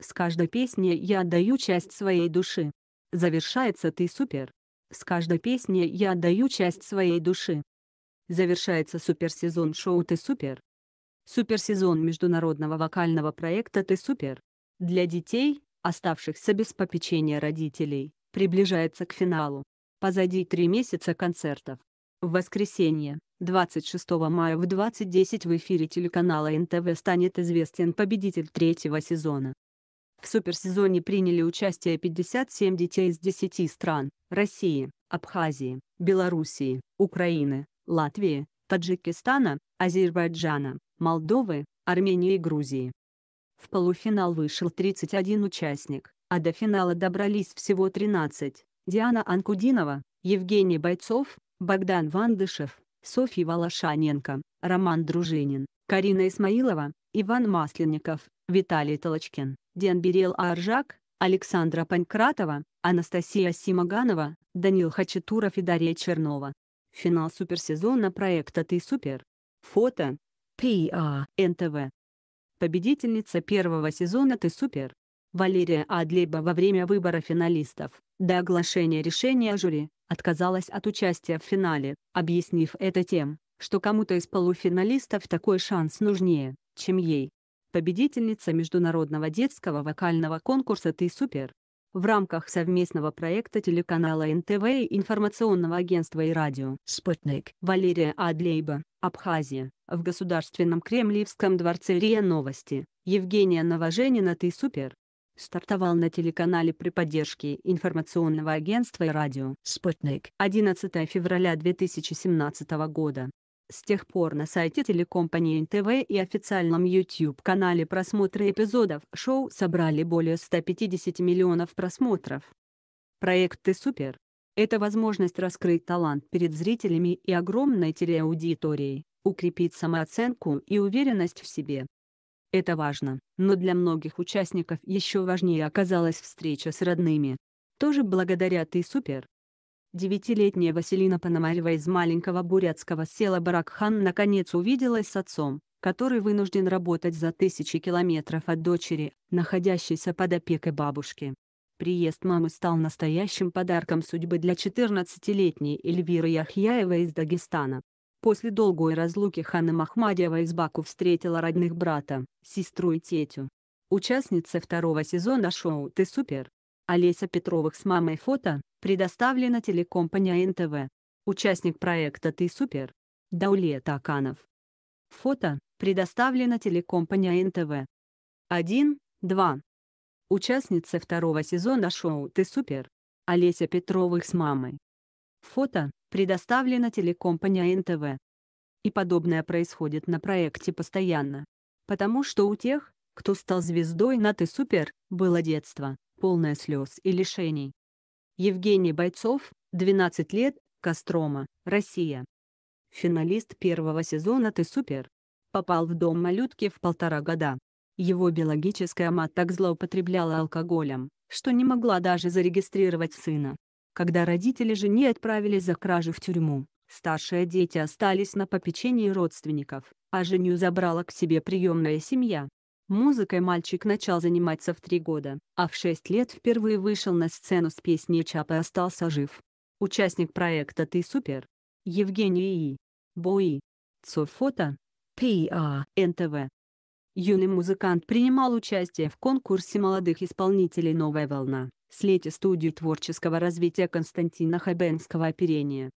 С каждой песни я отдаю часть своей души. Завершается «Ты супер». С каждой песни я отдаю часть своей души. Завершается суперсезон шоу «Ты супер». Суперсезон международного вокального проекта «Ты супер». Для детей, оставшихся без попечения родителей, приближается к финалу. Позади три месяца концертов. В воскресенье, 26 мая в 20.10 в эфире телеканала НТВ станет известен победитель третьего сезона. В суперсезоне приняли участие 57 детей из 10 стран – России, Абхазии, Белоруссии, Украины, Латвии, Таджикистана, Азербайджана, Молдовы, Армении и Грузии. В полуфинал вышел 31 участник, а до финала добрались всего 13. Диана Анкудинова, Евгений Бойцов, Богдан Вандышев, Софья Волошаненко, Роман Дружинин, Карина Исмаилова, Иван Масленников, Виталий Толочкин. Денберел Аржак, Александра Панкратова, Анастасия Симаганова, Данил Хачатуров и Дарья Чернова. Финал суперсезона проекта «Ты супер». Фото. ПИА. НТВ. Победительница первого сезона «Ты супер». Валерия Адлеба во время выбора финалистов, до оглашения решения жюри, отказалась от участия в финале, объяснив это тем, что кому-то из полуфиналистов такой шанс нужнее, чем ей победительница международного детского вокального конкурса «Ты супер» в рамках совместного проекта телеканала НТВ и информационного агентства и радио «Спутник» Валерия Адлейба, Абхазия, в Государственном Кремлевском дворце РИА Новости, Евгения Новоженина «Ты супер» стартовал на телеканале при поддержке информационного агентства и радио «Спутник» 11 февраля 2017 года. С тех пор на сайте телекомпании НТВ и официальном YouTube-канале просмотры эпизодов шоу собрали более 150 миллионов просмотров. Проект «Ты супер» — это возможность раскрыть талант перед зрителями и огромной телеаудиторией, укрепить самооценку и уверенность в себе. Это важно, но для многих участников еще важнее оказалась встреча с родными. Тоже благодаря «Ты супер» Девятилетняя Василина Пономарева из маленького бурятского села Баракхан наконец увиделась с отцом, который вынужден работать за тысячи километров от дочери, находящейся под опекой бабушки. Приезд мамы стал настоящим подарком судьбы для 14-летней Эльвиры Яхьяева из Дагестана. После долгой разлуки Ханна Махмадьева из Баку встретила родных брата, сестру и тетю. Участница второго сезона шоу «Ты супер» Олеся Петровых с мамой фото Предоставлено телекомпания НТВ. Участник проекта «Ты супер» Даулия Таканов. Фото предоставлено телекомпания НТВ. 1, 2. Участница второго сезона шоу «Ты супер» Олеся Петровых с мамой. Фото предоставлено телекомпания НТВ. И подобное происходит на проекте постоянно. Потому что у тех, кто стал звездой на «Ты супер», было детство, полное слез и лишений. Евгений Бойцов, 12 лет, Кострома, Россия. Финалист первого сезона «Ты супер». Попал в дом малютки в полтора года. Его биологическая мать так злоупотребляла алкоголем, что не могла даже зарегистрировать сына. Когда родители жене отправились за кражу в тюрьму, старшие дети остались на попечении родственников, а женю забрала к себе приемная семья. Музыкой мальчик начал заниматься в три года, а в шесть лет впервые вышел на сцену с песней Чап и остался жив. Участник проекта «Ты супер» Евгений И. Бои. Цофото. ПА. НТВ. Юный музыкант принимал участие в конкурсе молодых исполнителей «Новая волна» слете студию творческого развития Константина Хабенского оперения.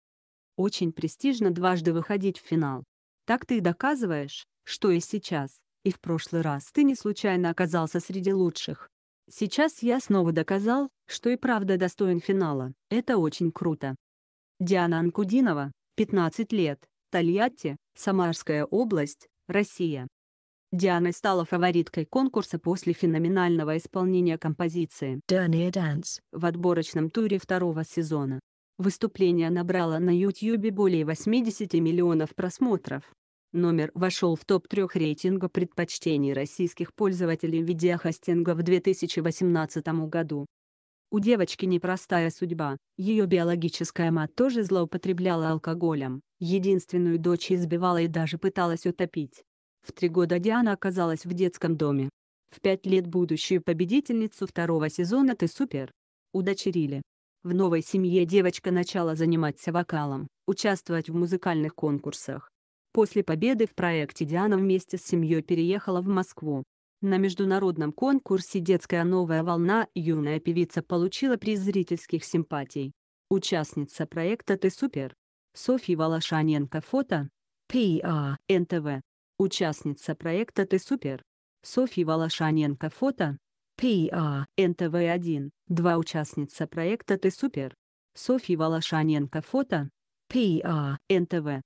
Очень престижно дважды выходить в финал. Так ты и доказываешь, что и сейчас. И в прошлый раз ты не случайно оказался среди лучших. Сейчас я снова доказал, что и правда достоин финала. Это очень круто. Диана Анкудинова, 15 лет, Тольятти, Самарская область, Россия. Диана стала фавориткой конкурса после феноменального исполнения композиции «Dernier Dance» в отборочном туре второго сезона. Выступление набрало на YouTube более 80 миллионов просмотров. Номер вошел в топ-3 рейтинга предпочтений российских пользователей видеохостинга в 2018 году. У девочки непростая судьба, ее биологическая мать тоже злоупотребляла алкоголем, единственную дочь избивала и даже пыталась утопить. В три года Диана оказалась в детском доме. В пять лет будущую победительницу второго сезона «Ты супер!» удочерили. В новой семье девочка начала заниматься вокалом, участвовать в музыкальных конкурсах, После победы в проекте Диана вместе с семьей переехала в Москву. На международном конкурсе «Детская новая волна» юная певица получила приз зрительских симпатий. Участница проекта «Ты супер». Софья Волошаненко фото. ПИА, НТВ. Участница проекта «Ты супер». Софья Волошаненко фото. ПИА, НТВ1. Два участница проекта «Ты супер». Софья Волошаненко фото. ПИА, НТВ.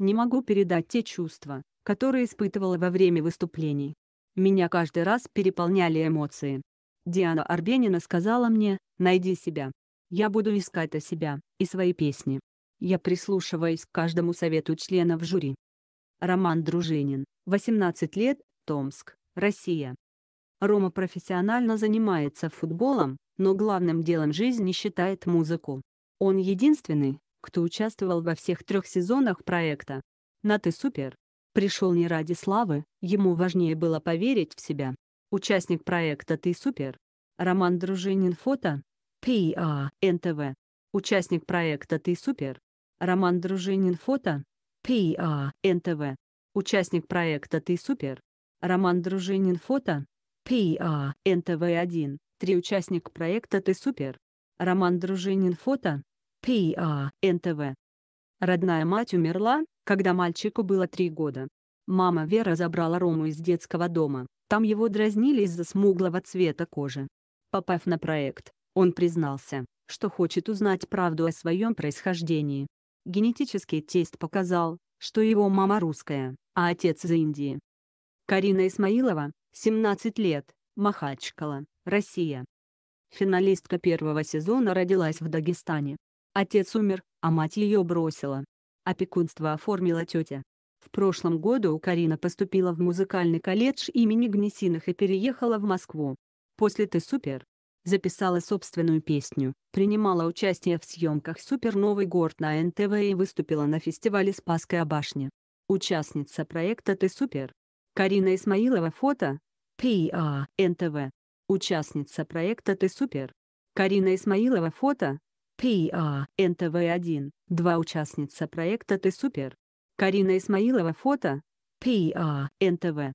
Не могу передать те чувства, которые испытывала во время выступлений. Меня каждый раз переполняли эмоции. Диана Арбенина сказала мне «Найди себя». Я буду искать о себя и свои песни. Я прислушиваюсь к каждому совету членов жюри. Роман Дружинин, 18 лет, Томск, Россия. Рома профессионально занимается футболом, но главным делом жизни считает музыку. Он единственный, кто участвовал во всех трех сезонах проекта. ты Супер. Пришел не ради славы, ему важнее было поверить в себя. Участник проекта «Ты супер». Роман Дружинин фото. П.А. НТВ. Участник проекта «Ты супер». Роман Дружинин фото. П.А. НТВ. Участник проекта «Ты супер». Роман Дружинин фото. П.А. НТВ1. Три участник проекта «Ты супер». Роман Дружинин фото. ПИА, НТВ. Родная мать умерла, когда мальчику было три года. Мама Вера забрала Рому из детского дома, там его дразнили из-за смуглого цвета кожи. Попав на проект, он признался, что хочет узнать правду о своем происхождении. Генетический тест показал, что его мама русская, а отец из Индии. Карина Исмаилова, 17 лет, Махачкала, Россия. Финалистка первого сезона родилась в Дагестане. Отец умер, а мать ее бросила. Опекунство оформила тетя. В прошлом году Карина поступила в музыкальный колледж имени Гнесиных и переехала в Москву. После «Ты супер» записала собственную песню, принимала участие в съемках «Супер Новый город» на НТВ и выступила на фестивале «Спасская башня». Участница проекта «Ты супер» Карина Исмаилова фото ПА НТВ Участница проекта «Ты супер» Карина Исмаилова фото ПИА, НТВ-1, два участница проекта «Ты супер». Карина Исмаилова фото, ПИА, НТВ.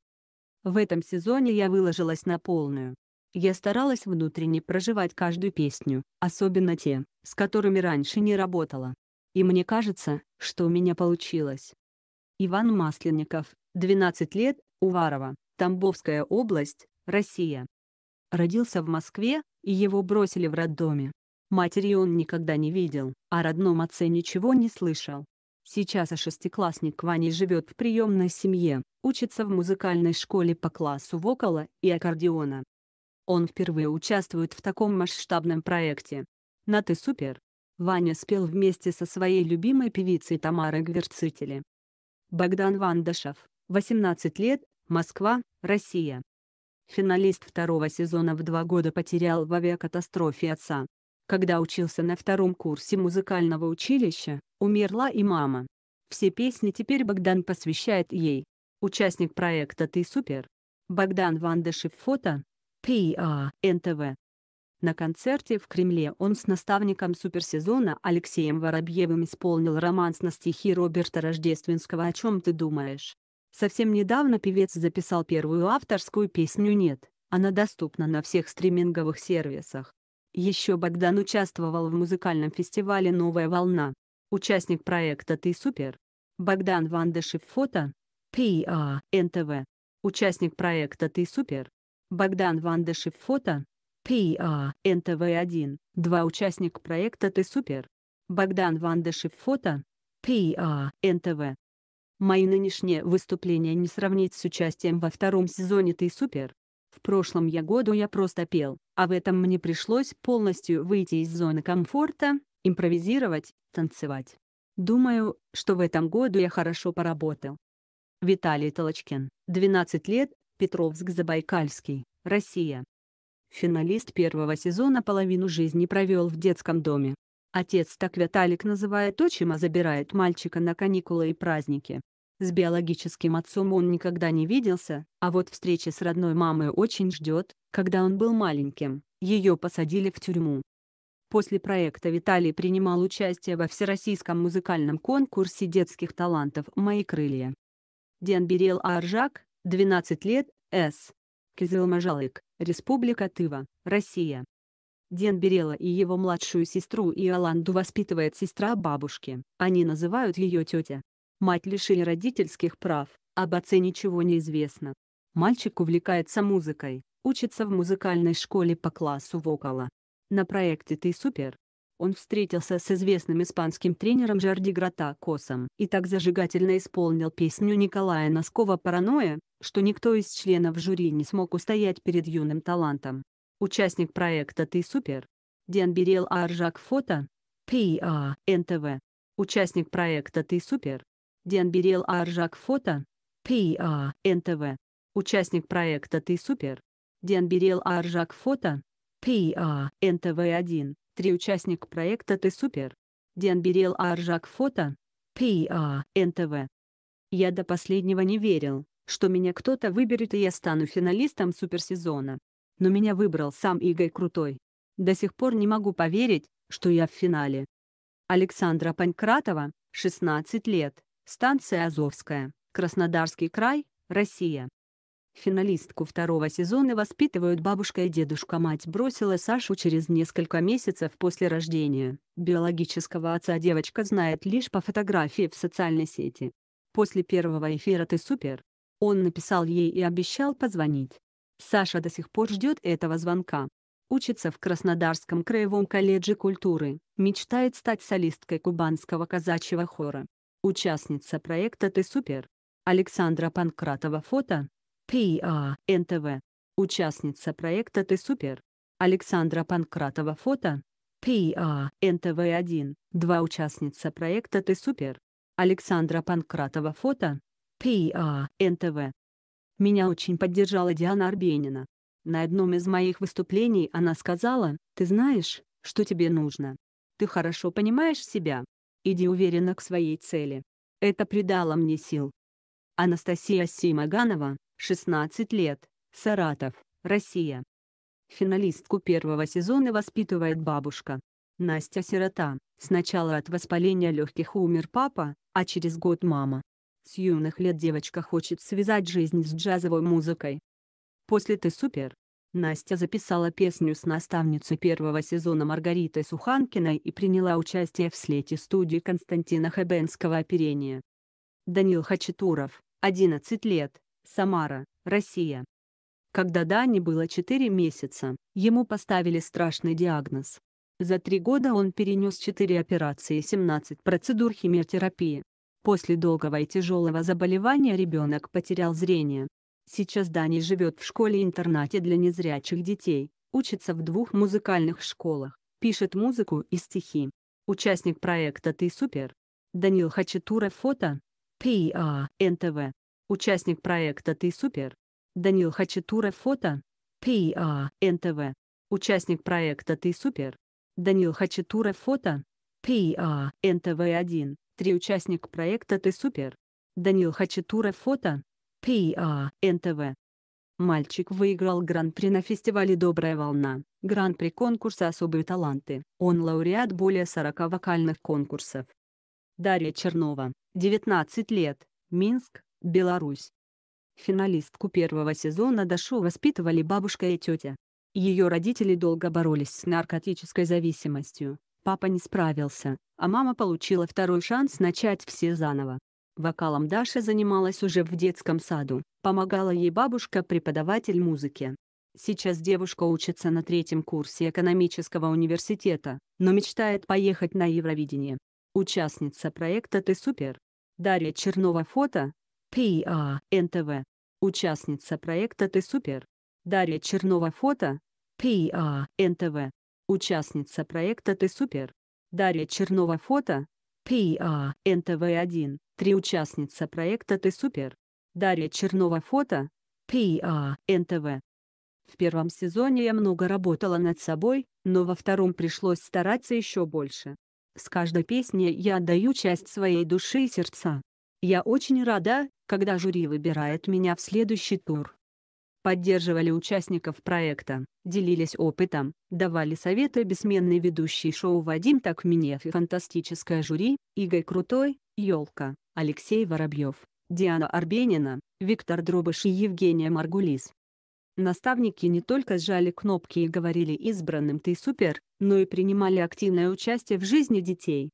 В этом сезоне я выложилась на полную. Я старалась внутренне проживать каждую песню, особенно те, с которыми раньше не работала. И мне кажется, что у меня получилось. Иван Масленников, 12 лет, Уварова, Тамбовская область, Россия. Родился в Москве, и его бросили в роддоме. Матери он никогда не видел, о родном отце ничего не слышал. Сейчас а шестиклассник Ваня живет в приемной семье, учится в музыкальной школе по классу вокала и аккордеона. Он впервые участвует в таком масштабном проекте. На «Ты супер!» Ваня спел вместе со своей любимой певицей Тамарой Гверцители. Богдан Вандашев, 18 лет, Москва, Россия. Финалист второго сезона в два года потерял в авиакатастрофе отца. Когда учился на втором курсе музыкального училища, умерла и мама. Все песни теперь Богдан посвящает ей. Участник проекта «Ты супер». Богдан Вандышев фото. П.А. НТВ. На концерте в Кремле он с наставником суперсезона Алексеем Воробьевым исполнил романс на стихи Роберта Рождественского «О чем ты думаешь?». Совсем недавно певец записал первую авторскую песню «Нет», она доступна на всех стриминговых сервисах. Еще Богдан участвовал в музыкальном фестивале «Новая волна». Участник проекта «Ты супер». Богдан Вандышев фото. П.А. НТВ. Участник проекта «Ты супер». Богдан Вандышев фото. П.А. НТВ-1. Два участник проекта «Ты супер». Богдан Вандышев фото. П.А. НТВ. Мои нынешние выступления не сравнить с участием во втором сезоне «Ты супер», в прошлом я году я просто пел, а в этом мне пришлось полностью выйти из зоны комфорта, импровизировать, танцевать. Думаю, что в этом году я хорошо поработал. Виталий Толочкин, 12 лет, Петровск-Забайкальский, Россия. Финалист первого сезона половину жизни провел в детском доме. Отец так Виталик называет отчима забирает мальчика на каникулы и праздники. С биологическим отцом он никогда не виделся, а вот встречи с родной мамой очень ждет, когда он был маленьким, ее посадили в тюрьму. После проекта Виталий принимал участие во Всероссийском музыкальном конкурсе детских талантов «Мои крылья». Денберел Аржак, 12 лет, С. Кизылмажалык, Республика Тыва, Россия. Денберела и его младшую сестру Иоланду воспитывает сестра бабушки, они называют ее тетя. Мать лишили родительских прав, об отце ничего не известно. Мальчик увлекается музыкой, учится в музыкальной школе по классу вокала. На проекте «Ты супер» он встретился с известным испанским тренером Жарди Грата Косом и так зажигательно исполнил песню Николая Носкова «Паранойя», что никто из членов жюри не смог устоять перед юным талантом. Участник проекта «Ты супер» Ден Берел Аржак Фото, П.А. НТВ. Участник проекта «Ты супер» Денберел Аржак Фото. ПИА. НТВ. Участник проекта «Ты супер». Денберел Аржак Фото. ПИА. НТВ-1. Три участник проекта «Ты супер». Денберел Аржак Фото. ПИА. НТВ. Я до последнего не верил, что меня кто-то выберет и я стану финалистом суперсезона. Но меня выбрал сам Игорь Крутой. До сих пор не могу поверить, что я в финале. Александра Панкратова, 16 лет. Станция Азовская. Краснодарский край. Россия. Финалистку второго сезона воспитывают бабушка и дедушка. Мать бросила Сашу через несколько месяцев после рождения. Биологического отца девочка знает лишь по фотографии в социальной сети. После первого эфира «Ты супер». Он написал ей и обещал позвонить. Саша до сих пор ждет этого звонка. Учится в Краснодарском краевом колледже культуры, мечтает стать солисткой кубанского казачьего хора. Участница проекта «Ты супер». Александра Панкратова фото. ПА НТВ. Участница проекта «Ты супер». Александра Панкратова фото. ПА НТВ1. Два участница проекта «Ты супер». Александра Панкратова фото. ПА НТВ. Меня очень поддержала Диана Арбенина. На одном из моих выступлений она сказала, «Ты знаешь, что тебе нужно. Ты хорошо понимаешь себя, иди уверенно к своей цели. Это придало мне сил. Анастасия Симаганова, 16 лет, Саратов, Россия. Финалистку первого сезона воспитывает бабушка. Настя сирота, сначала от воспаления легких умер папа, а через год мама. С юных лет девочка хочет связать жизнь с джазовой музыкой. После «Ты супер» Настя записала песню с наставницей первого сезона Маргаритой Суханкиной и приняла участие в слете студии Константина Хабенского оперения. Данил Хачатуров, 11 лет, Самара, Россия. Когда Дане было 4 месяца, ему поставили страшный диагноз. За три года он перенес 4 операции и 17 процедур химиотерапии. После долгого и тяжелого заболевания ребенок потерял зрение. Сейчас Дани живет в школе-интернате для незрячих детей, учится в двух музыкальных школах, пишет музыку и стихи. Участник проекта «Ты супер». Данил Хачатуров фото. ПА НТВ. Участник проекта «Ты супер». Данил Хачатуров фото. ПА НТВ. Участник проекта «Ты супер». Данил Хачатуров фото. ПА НТВ1. Три участник проекта «Ты супер». Данил Хачатуров фото. ПИА, НТВ. Мальчик выиграл гран-при на фестивале «Добрая волна», гран-при конкурса «Особые таланты». Он лауреат более 40 вокальных конкурсов. Дарья Чернова, 19 лет, Минск, Беларусь. Финалистку первого сезона до воспитывали бабушка и тетя. Ее родители долго боролись с наркотической зависимостью, папа не справился, а мама получила второй шанс начать все заново. Вокалом Даша занималась уже в детском саду. Помогала ей бабушка, преподаватель музыки. Сейчас девушка учится на третьем курсе экономического университета, но мечтает поехать на Евровидение. Участница проекта «Ты супер». Дарья Чернова фото. PR а НТВ. Участница проекта «Ты супер». Дарья Чернова фото. PR а НТВ. Участница проекта «Ты супер». Дарья Чернова фото. ПИА НТВ-1, три участница проекта «Ты супер». Дарья Чернова фото, ПИА НТВ. В первом сезоне я много работала над собой, но во втором пришлось стараться еще больше. С каждой песней я отдаю часть своей души и сердца. Я очень рада, когда жюри выбирает меня в следующий тур поддерживали участников проекта, делились опытом, давали советы бессменный ведущий шоу Вадим Такминев и фантастическое жюри, Игорь Крутой, Ёлка, Алексей Воробьев, Диана Арбенина, Виктор Дробыш и Евгения Маргулис. Наставники не только сжали кнопки и говорили избранным «ты супер», но и принимали активное участие в жизни детей.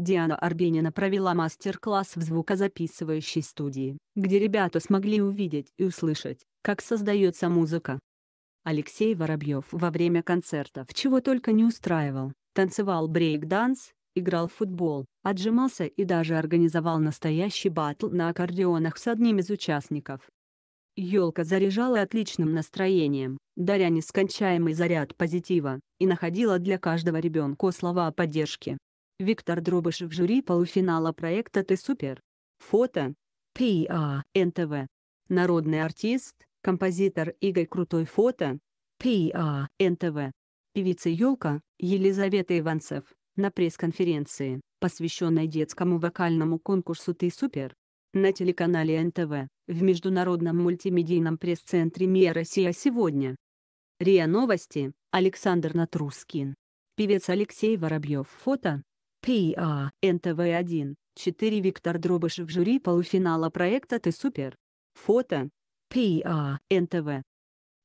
Диана Арбенина провела мастер-класс в звукозаписывающей студии, где ребята смогли увидеть и услышать, как создается музыка. Алексей Воробьев во время концертов чего только не устраивал, танцевал брейк-данс, играл в футбол, отжимался и даже организовал настоящий батл на аккордеонах с одним из участников. Ёлка заряжала отличным настроением, даря нескончаемый заряд позитива, и находила для каждого ребенка слова поддержки. Виктор Дробышев жюри полуфинала проекта «Ты супер». Фото. П.А. НТВ. Народный артист композитор Игорь Крутой фото, PR, а, НТВ, певица Ёлка, Елизавета Иванцев, на пресс-конференции, посвященной детскому вокальному конкурсу «Ты супер», на телеканале НТВ, в международном мультимедийном пресс-центре «Мия Россия сегодня». РИА Новости, Александр Натрускин. Певец Алексей Воробьев фото. ПИА, НТВ-1, 4 Виктор Дробышев жюри полуфинала проекта «Ты супер». Фото, П.А. НТВ.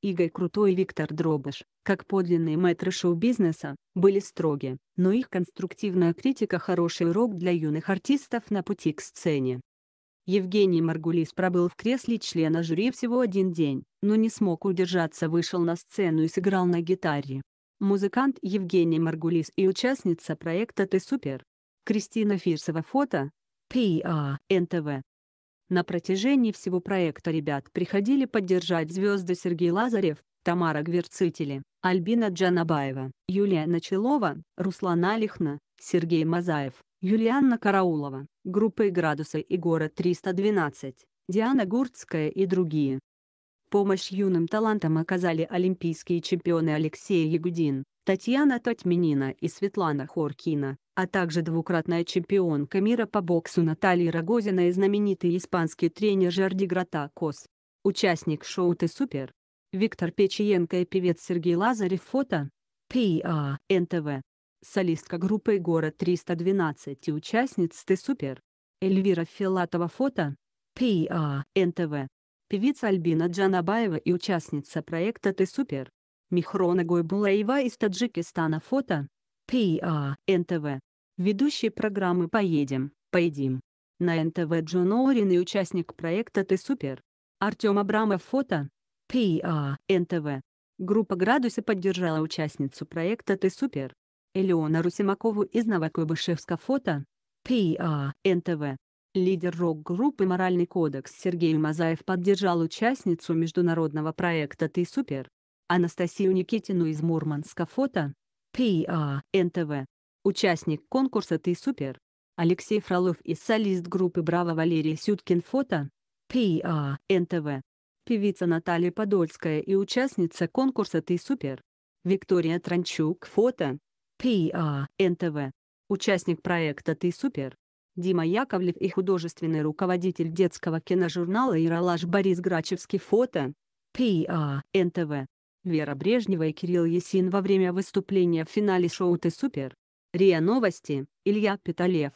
Игорь Крутой и Виктор Дробыш, как подлинные мэтры шоу-бизнеса, были строги, но их конструктивная критика – хороший урок для юных артистов на пути к сцене. Евгений Маргулис пробыл в кресле члена жюри всего один день, но не смог удержаться вышел на сцену и сыграл на гитаре. Музыкант Евгений Маргулис и участница проекта «Ты супер». Кристина Фирсова фото. П.А. НТВ. На протяжении всего проекта ребят приходили поддержать звезды Сергей Лазарев, Тамара Гверцители, Альбина Джанабаева, Юлия Началова, Руслан Алихна, Сергей Мазаев, Юлианна Караулова, группы «Градусы» и «Город 312», Диана Гурцкая и другие. Помощь юным талантам оказали олимпийские чемпионы Алексей Ягудин, Татьяна Татьминина и Светлана Хоркина, а также двукратная чемпионка мира по боксу Наталья Рогозина и знаменитый испанский тренер Жерди Гратакос. Участник шоу «Ты супер». Виктор Печиенко и певец Сергей Лазарев фото. П.А. НТВ. Солистка группы «Город 312» и участниц «Ты супер». Эльвира Филатова фото. П.А. НТВ. Певица Альбина Джанабаева и участница проекта «Ты супер». Михрона Гойбулаева из Таджикистана фото. ПА НТВ. Ведущий программы «Поедем, поедим». На НТВ Джон Орин и участник проекта «Ты супер». Артем Абрамов фото. ПА НТВ. Группа «Градусы» поддержала участницу проекта «Ты супер». Элеона Русимакову из Новокуйбышевска фото. ПА НТВ. Лидер рок-группы «Моральный кодекс» Сергей Мазаев поддержал участницу международного проекта «Ты супер». Анастасию Никитину из Мурманска фото. ПА НТВ. Участник конкурса «Ты супер». Алексей Фролов и солист группы «Браво» Валерий Сюткин фото. ПА НТВ. Певица Наталья Подольская и участница конкурса «Ты супер». Виктория Транчук фото. ПА НТВ. Участник проекта «Ты супер». Дима Яковлев и художественный руководитель детского киножурнала «Иралаш» Борис Грачевский фото. ПА НТВ. Вера Брежнева и Кирилл Есин во время выступления в финале шоу «Ты супер». РИА Новости, Илья Петалев.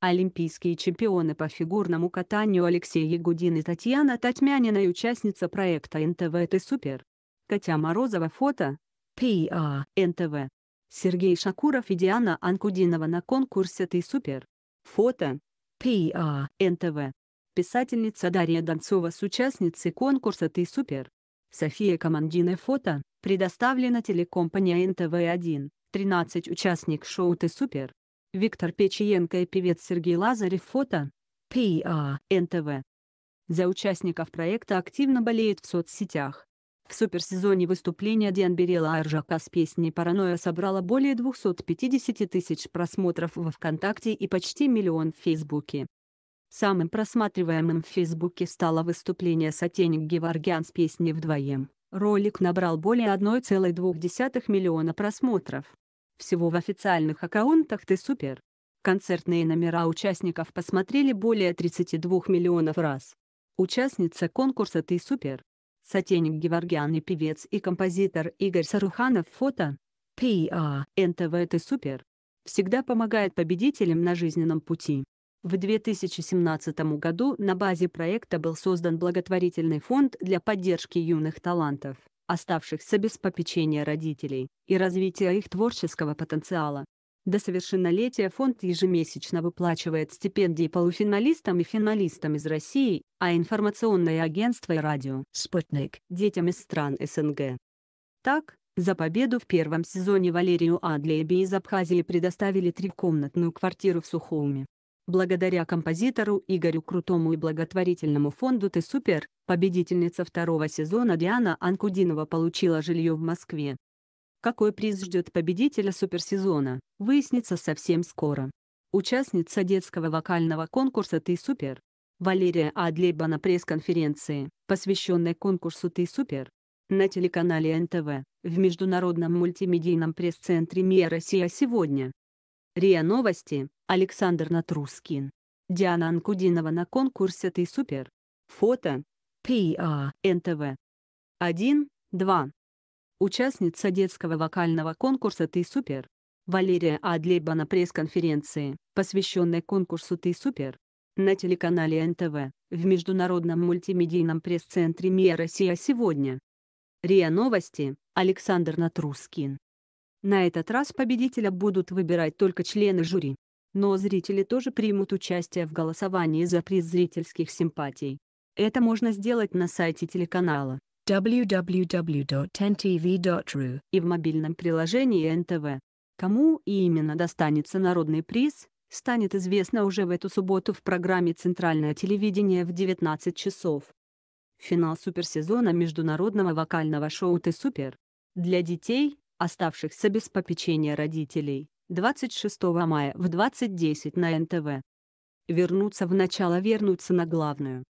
Олимпийские чемпионы по фигурному катанию Алексей Ягудин и Татьяна Татьмянина и участница проекта НТВ «Ты супер». Катя Морозова фото. ПИА, НТВ. Сергей Шакуров и Диана Анкудинова на конкурсе «Ты супер». Фото. ПИА, НТВ. Писательница Дарья Донцова с участницей конкурса «Ты супер». София Командина фото, предоставлено телекомпания НТВ-1, 13 участник шоу «Ты супер». Виктор Печиенко и певец Сергей Лазарев фото, ПА НТВ. За участников проекта активно болеет в соцсетях. В суперсезоне выступления Дианберела Аржака с песней «Паранойя» собрала более 250 тысяч просмотров во Вконтакте и почти миллион в Фейсбуке. Самым просматриваемым в Фейсбуке стало выступление Сатеник Геворгян с песней «Вдвоем». Ролик набрал более 1,2 миллиона просмотров. Всего в официальных аккаунтах «Ты супер». Концертные номера участников посмотрели более 32 миллионов раз. Участница конкурса «Ты супер» Сатеник Геворгян и певец и композитор Игорь Саруханов фото. ПИА, НТВ «Ты супер» всегда помогает победителям на жизненном пути. В 2017 году на базе проекта был создан благотворительный фонд для поддержки юных талантов, оставшихся без попечения родителей, и развития их творческого потенциала. До совершеннолетия фонд ежемесячно выплачивает стипендии полуфиналистам и финалистам из России, а информационное агентство и радио «Спутник» детям из стран СНГ. Так, за победу в первом сезоне Валерию Адлеби из Абхазии предоставили трехкомнатную квартиру в Сухуме. Благодаря композитору Игорю Крутому и благотворительному фонду «Ты супер», победительница второго сезона Диана Анкудинова получила жилье в Москве. Какой приз ждет победителя суперсезона, выяснится совсем скоро. Участница детского вокального конкурса «Ты супер» Валерия Адлейба на пресс-конференции, посвященной конкурсу «Ты супер» на телеканале НТВ в Международном мультимедийном пресс-центре «Мия Россия сегодня». РИА Новости, Александр Натрускин. Диана Анкудинова на конкурсе «Ты супер». Фото. PR. НТВ. 1. 2. Участница детского вокального конкурса «Ты супер». Валерия Адлейба на пресс-конференции, посвященной конкурсу «Ты супер» на телеканале НТВ, в Международном мультимедийном пресс-центре МИА «Россия сегодня». РИА Новости, Александр Натрускин. На этот раз победителя будут выбирать только члены жюри но зрители тоже примут участие в голосовании за приз зрительских симпатий. Это можно сделать на сайте телеканала www.ntv.ru и в мобильном приложении НТВ. Кому именно достанется народный приз, станет известно уже в эту субботу в программе «Центральное телевидение» в 19 часов. Финал суперсезона международного вокального шоу «Ты супер» для детей, оставшихся без попечения родителей. 26 мая в 20.10 на НТВ. Вернуться в начало, вернуться на главную.